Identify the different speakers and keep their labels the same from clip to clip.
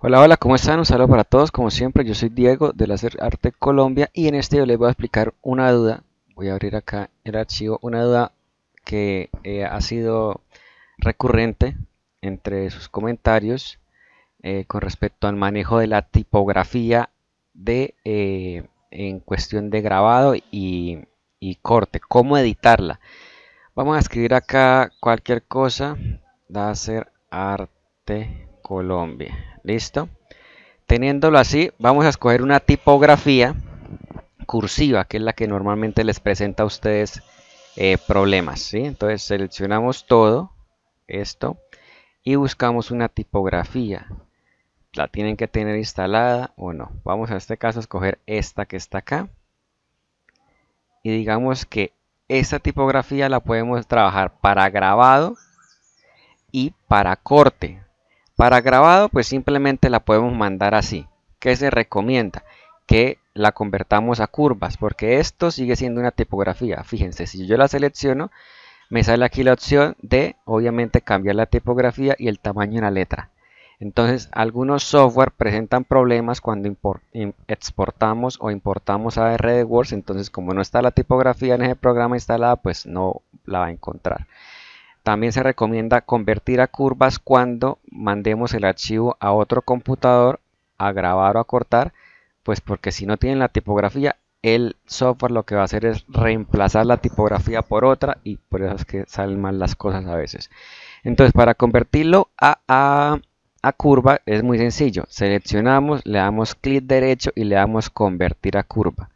Speaker 1: Hola, hola, ¿cómo están? Un saludo para todos, como siempre, yo soy Diego de hacer Arte Colombia y en este video les voy a explicar una duda, voy a abrir acá el archivo, una duda que eh, ha sido recurrente entre sus comentarios eh, con respecto al manejo de la tipografía de, eh, en cuestión de grabado y, corte, cómo editarla. Vamos a escribir acá cualquier cosa, hacer Arte Colombia ¿Listo? Teniéndolo así, vamos a escoger una tipografía cursiva, que es la que normalmente les presenta a ustedes eh, problemas. Entonces seleccionamos todo esto y buscamos una tipografía. La tienen que tener instalada o no. Vamos a este caso a escoger esta que está acá. Y digamos que esta tipografía la podemos trabajar para grabado y para corte. Para grabado, pues simplemente la podemos mandar así. ¿Qué se recomienda? Que la convertamos a curvas, porque esto sigue siendo una tipografía. Fíjense, si yo la selecciono, me sale aquí la opción de, obviamente, cambiar la tipografía y el tamaño de la letra. Entonces, algunos software presentan problemas cuando exportamos o importamos a Red Words, entonces como no está la tipografía en ese programa instalada, pues no la va a encontrar. También se recomienda convertir a curvas cuando mandemos el archivo a otro computador a grabar o a cortar, pues porque si no tienen la tipografía, el software lo que va a hacer es reemplazar la tipografía por otra y por eso es que salen mal las cosas a veces. Entonces para convertirlo a, a, a curva es muy sencillo, seleccionamos, le damos clic derecho y le damos convertir a curva.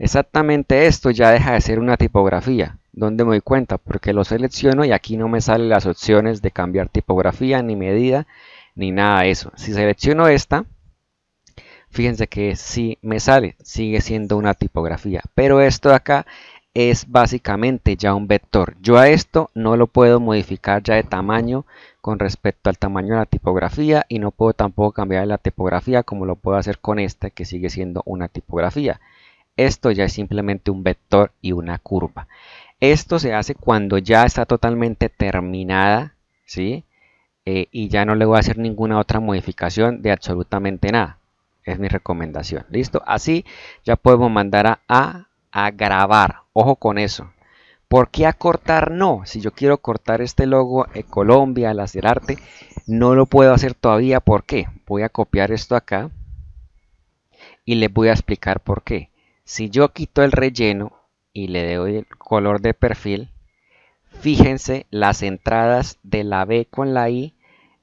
Speaker 1: Exactamente esto ya deja de ser una tipografía, donde me doy cuenta porque lo selecciono y aquí no me salen las opciones de cambiar tipografía ni medida ni nada de eso si selecciono esta fíjense que si sí me sale sigue siendo una tipografía pero esto de acá es básicamente ya un vector yo a esto no lo puedo modificar ya de tamaño con respecto al tamaño de la tipografía y no puedo tampoco cambiar la tipografía como lo puedo hacer con esta que sigue siendo una tipografía esto ya es simplemente un vector y una curva esto se hace cuando ya está totalmente terminada, ¿sí? Eh, y ya no le voy a hacer ninguna otra modificación de absolutamente nada. Es mi recomendación. ¿Listo? Así ya podemos mandar a, grabar. Ojo con eso. ¿Por qué a cortar? No. Si yo quiero cortar este logo eh, Colombia, las del arte, no lo puedo hacer todavía. ¿Por qué? Voy a copiar esto acá y les voy a explicar por qué. Si yo quito el relleno, y le doy el color de perfil, fíjense las entradas de la B con la I,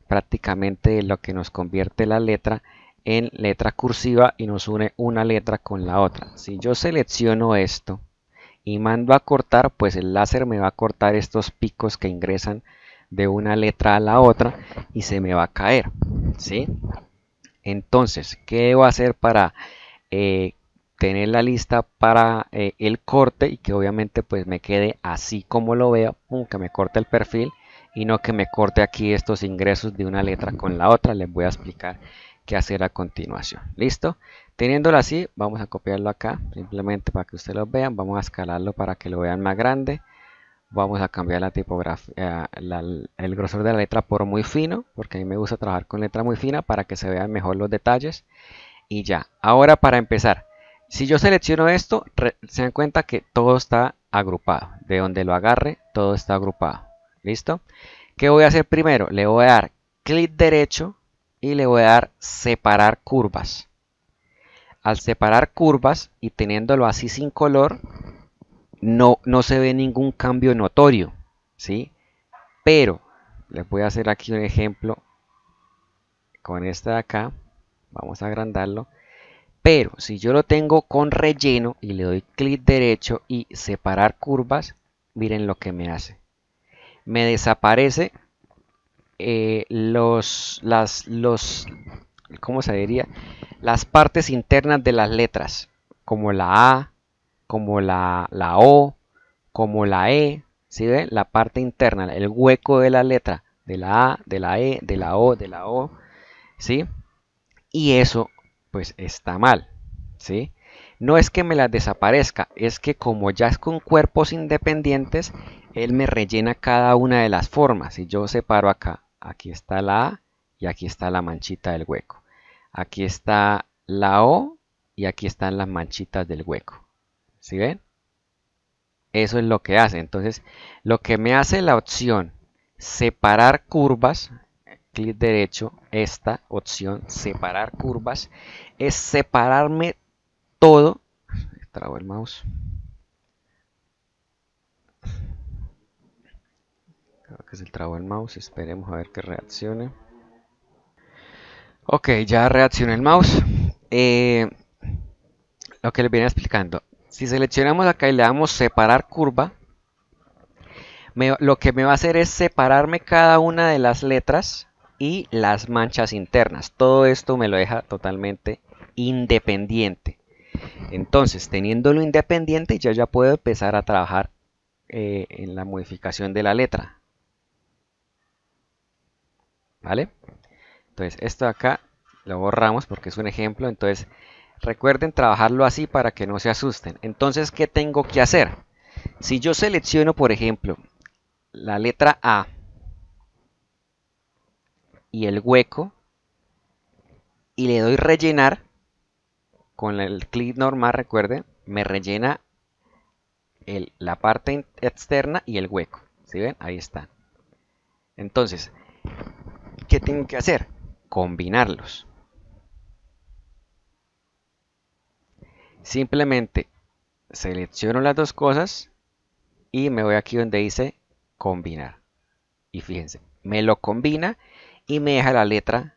Speaker 1: prácticamente lo que nos convierte la letra en letra cursiva y nos une una letra con la otra. Si yo selecciono esto y mando a cortar, pues el láser me va a cortar estos picos que ingresan de una letra a la otra y se me va a caer. ¿sí? Entonces, ¿qué debo hacer para eh, tener la lista para eh, el corte y que obviamente pues me quede así como lo veo, que me corte el perfil y no que me corte aquí estos ingresos de una letra con la otra, les voy a explicar qué hacer a continuación, listo, teniéndolo así vamos a copiarlo acá, simplemente para que ustedes lo vean, vamos a escalarlo para que lo vean más grande, vamos a cambiar la tipografía, eh, el grosor de la letra por muy fino, porque a mí me gusta trabajar con letra muy fina para que se vean mejor los detalles y ya, ahora para empezar si yo selecciono esto, se dan cuenta que todo está agrupado. De donde lo agarre, todo está agrupado. ¿Listo? ¿Qué voy a hacer primero? Le voy a dar clic derecho y le voy a dar separar curvas. Al separar curvas y teniéndolo así sin color, no, no se ve ningún cambio notorio. ¿sí? Pero, les voy a hacer aquí un ejemplo con esta de acá. Vamos a agrandarlo pero si yo lo tengo con relleno y le doy clic derecho y separar curvas, miren lo que me hace. Me desaparece eh, los, las, los, ¿cómo se diría? Las partes internas de las letras, como la A, como la, la O, como la E, ¿sí ven? La parte interna, el hueco de la letra, de la A, de la E, de la O, de la O, ¿sí? Y eso pues está mal, ¿sí? No es que me las desaparezca, es que como ya es con cuerpos independientes, él me rellena cada una de las formas. Si yo separo acá, aquí está la A y aquí está la manchita del hueco. Aquí está la O y aquí están las manchitas del hueco. ¿Sí ven? Eso es lo que hace. Entonces, lo que me hace la opción separar curvas clic derecho, esta opción, separar curvas, es separarme todo. Trabo el mouse. Creo que es el trago el mouse. Esperemos a ver que reaccione. Ok, ya reacciona el mouse. Eh, lo que les viene explicando. Si seleccionamos acá y le damos separar curva, lo que me va a hacer es separarme cada una de las letras y las manchas internas. Todo esto me lo deja totalmente independiente. Entonces, teniéndolo independiente, yo ya puedo empezar a trabajar eh, en la modificación de la letra. ¿Vale? Entonces, esto de acá lo borramos porque es un ejemplo. Entonces, recuerden trabajarlo así para que no se asusten. Entonces, ¿qué tengo que hacer? Si yo selecciono, por ejemplo, la letra A, y el hueco y le doy rellenar con el clic normal recuerden me rellena la parte externa y el hueco si ven ahí está entonces ¿qué tengo que hacer? combinarlos simplemente selecciono las dos cosas y me voy aquí donde dice combinar y fíjense me lo combina y me deja la letra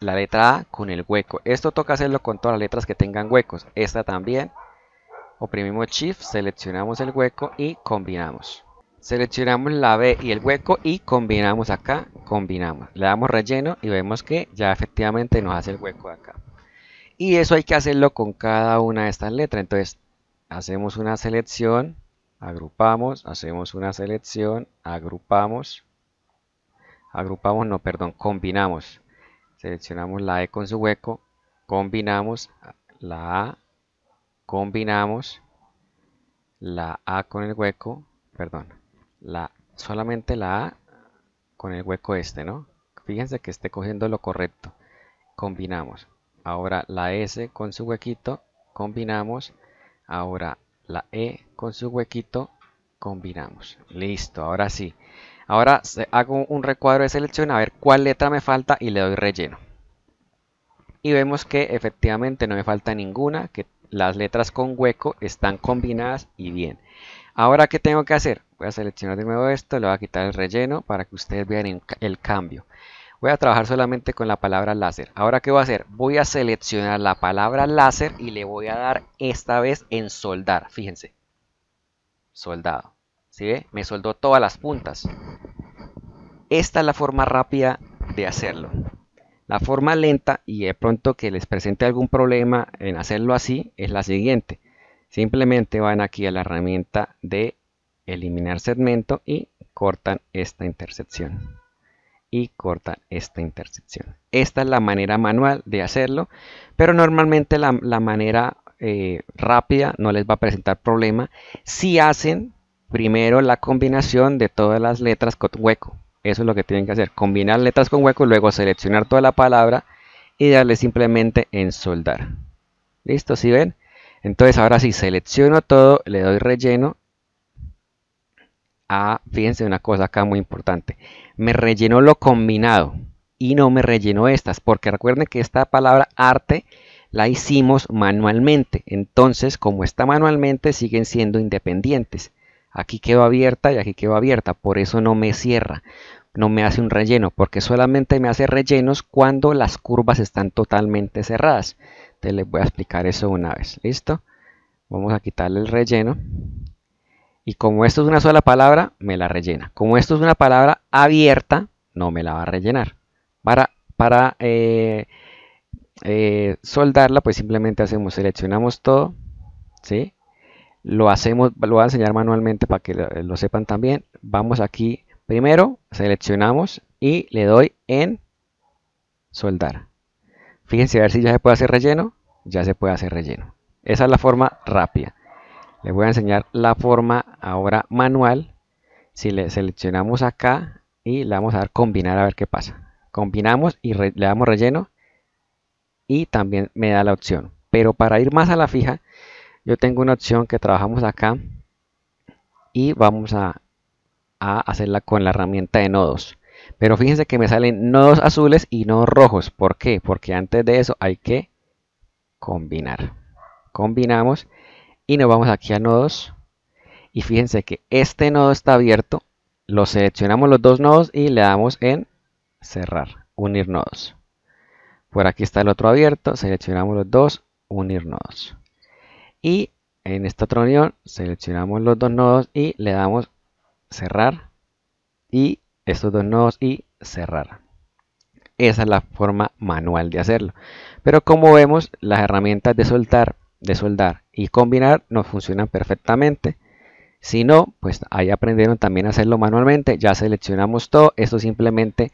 Speaker 1: la letra A con el hueco. Esto toca hacerlo con todas las letras que tengan huecos. Esta también. Oprimimos Shift, seleccionamos el hueco y combinamos. Seleccionamos la B y el hueco y combinamos acá, combinamos. Le damos relleno y vemos que ya efectivamente nos hace el hueco acá. Y eso hay que hacerlo con cada una de estas letras. Entonces, hacemos una selección, agrupamos, hacemos una selección, agrupamos agrupamos, no, perdón, combinamos. Seleccionamos la E con su hueco, combinamos la A, combinamos la A con el hueco, perdón, la, solamente la A con el hueco este, ¿no? Fíjense que esté cogiendo lo correcto. Combinamos. Ahora la S con su huequito, combinamos. Ahora la E con su huequito, combinamos. Listo, ahora sí. Ahora hago un recuadro de selección a ver cuál letra me falta y le doy relleno. Y vemos que efectivamente no me falta ninguna, que las letras con hueco están combinadas y bien. Ahora, ¿qué tengo que hacer? Voy a seleccionar de nuevo esto, le voy a quitar el relleno para que ustedes vean el cambio. Voy a trabajar solamente con la palabra láser. Ahora, ¿qué voy a hacer? Voy a seleccionar la palabra láser y le voy a dar esta vez en soldar. Fíjense. Soldado. Me soldó todas las puntas. Esta es la forma rápida de hacerlo. La forma lenta y de pronto que les presente algún problema en hacerlo así es la siguiente. Simplemente van aquí a la herramienta de eliminar segmento y cortan esta intersección. Y cortan esta intersección. Esta es la manera manual de hacerlo, pero normalmente la, manera eh, rápida no les va a presentar problema si hacen primero la combinación de todas las letras con hueco. Eso es lo que tienen que hacer, combinar letras con hueco, luego seleccionar toda la palabra y darle simplemente en soldar. ¿Listo? ¿Sí ven? Entonces ahora si selecciono todo, le doy relleno. Ah, fíjense una cosa acá muy importante. Me rellenó lo combinado y no me rellenó estas, porque recuerden que esta palabra arte la hicimos manualmente. Entonces, como está manualmente, siguen siendo independientes. Aquí quedó abierta y aquí quedó abierta, por eso no me cierra, no me hace un relleno, porque solamente me hace rellenos cuando las curvas están totalmente cerradas. Entonces les voy a explicar eso una vez, ¿listo? Vamos a quitarle el relleno. Y como esto es una sola palabra, me la rellena. Como esto es una palabra abierta, no me la va a rellenar. Para, para eh, eh, soldarla, pues simplemente hacemos, seleccionamos todo, ¿sí? lo hacemos, lo voy a enseñar manualmente para que lo, sepan también. Vamos aquí primero, seleccionamos y le doy en soldar. Fíjense a ver si ya se puede hacer relleno, ya se puede hacer relleno. Esa es la forma rápida. Les voy a enseñar la forma ahora manual. Si le seleccionamos acá y le vamos a dar combinar a ver qué pasa. Combinamos y le damos relleno y también me da la opción. Pero para ir más a la fija, yo tengo una opción que trabajamos acá y vamos a, hacerla con la herramienta de nodos pero fíjense que me salen nodos azules y nodos rojos ¿por qué? porque antes de eso hay que combinar combinamos y nos vamos aquí a nodos y fíjense que este nodo está abierto lo seleccionamos los dos nodos y le damos en cerrar, unir nodos por aquí está el otro abierto, seleccionamos los dos, unir nodos y en esta otra unión seleccionamos los dos nodos y le damos cerrar y estos dos nodos y cerrar. Esa es la forma manual de hacerlo. Pero como vemos, las herramientas de soltar, de soldar y combinar nos funcionan perfectamente. Si no, pues ahí aprendieron también a hacerlo manualmente. Ya seleccionamos todo. Esto simplemente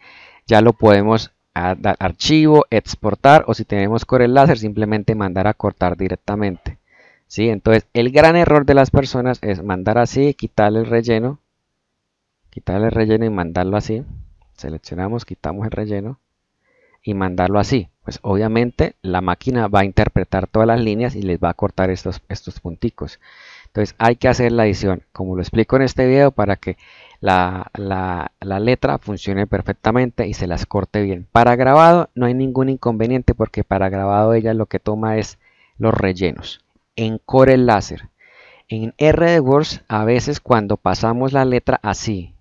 Speaker 1: ya lo podemos dar archivo, exportar o si tenemos con el láser simplemente mandar a cortar directamente. Entonces, el gran error de las personas es mandar así, quitarle el relleno, quitarle el relleno y mandarlo así. Seleccionamos, quitamos el relleno y mandarlo así. Pues obviamente la máquina va a interpretar todas las líneas y les va a cortar estos, estos punticos. Entonces hay que hacer la edición, como lo explico en este video, para que la, la, letra funcione perfectamente y se las corte bien. Para grabado no hay ningún inconveniente porque para grabado ella lo que toma es los rellenos en el Láser. En R words a veces cuando pasamos la letra así,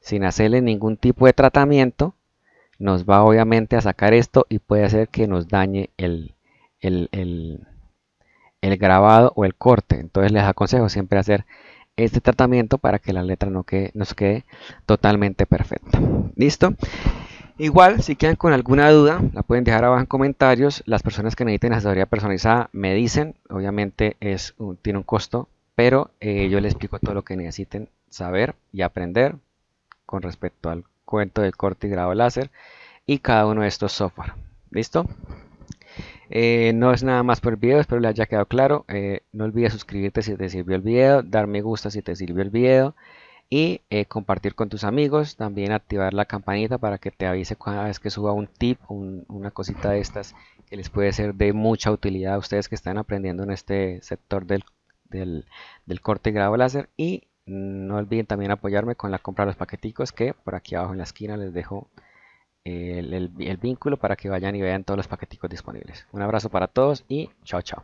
Speaker 1: sin hacerle ningún tipo de tratamiento, nos va obviamente a sacar esto y puede hacer que nos dañe el, el, el, grabado o el corte. Entonces les aconsejo siempre hacer este tratamiento para que la letra no nos quede totalmente perfecta. ¿Listo? Igual, si quedan con alguna duda, la pueden dejar abajo en comentarios. Las personas que necesiten asesoría personalizada me dicen, obviamente es tiene un costo, pero eh, yo les explico todo lo que necesiten saber y aprender con respecto al cuento de corte y grado láser y cada uno de estos software. ¿Listo? Eh, no es nada más por el video, espero les haya quedado claro. Eh, no olvides suscribirte si te sirvió el video, dar me gusta si te sirvió el video y eh, compartir con tus amigos, también activar la campanita para que te avise cada vez que suba un tip, una cosita de estas que les puede ser de mucha utilidad a ustedes que están aprendiendo en este sector del, del, corte y grado láser y no olviden también apoyarme con la compra de los paqueticos que por aquí abajo en la esquina les dejo eh, el, el vínculo para que vayan y vean todos los paqueticos disponibles. Un abrazo para todos y chao chao.